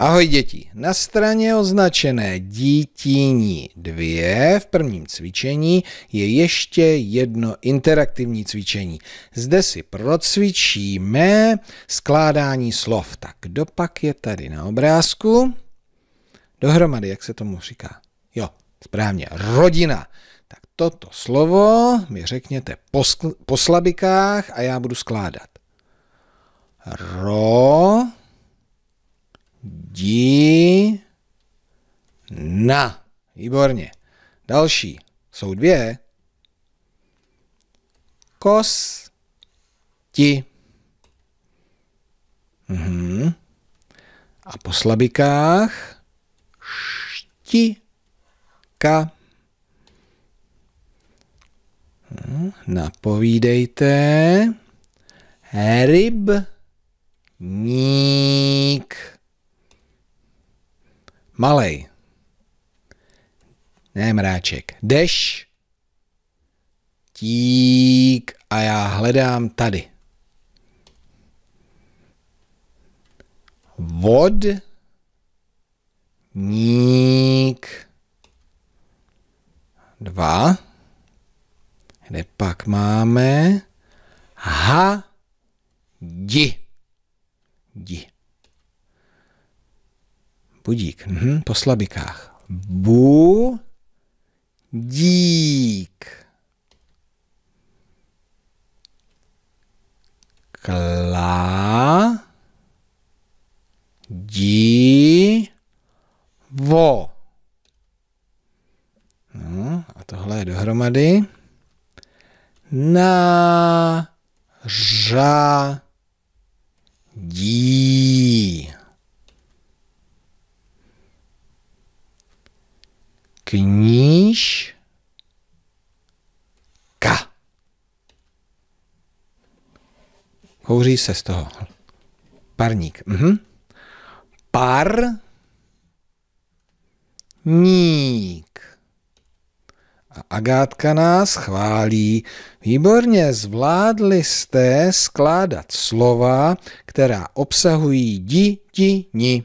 Ahoj děti, na straně označené dítíní 2 v prvním cvičení je ještě jedno interaktivní cvičení. Zde si procvičíme skládání slov. Tak dopak je tady na obrázku? Dohromady, jak se tomu říká? Jo, správně, rodina. Tak toto slovo mi řekněte po, po slabikách a já budu skládat. Ro... Jedna. Výborně. Další. Jsou dvě. Kos. Ti. Mhm. A po slabikách Ka. Mhm. Napovídejte. nik. Malej. Ne mráček. Deš. Tík. A já hledám tady. Vod. Ník. Dva. Kde pak máme? Ha. Di. Di. Budík. Mhm, po slabikách. Bu dík, Kla dí, vo. No, a tohle je dohromady. Na, ža, dí. Kní, Houří se z toho. Parník. Mhm. Par. Ník. A Agátka nás chválí. Výborně zvládli jste skládat slova, která obsahují di, ti, ni.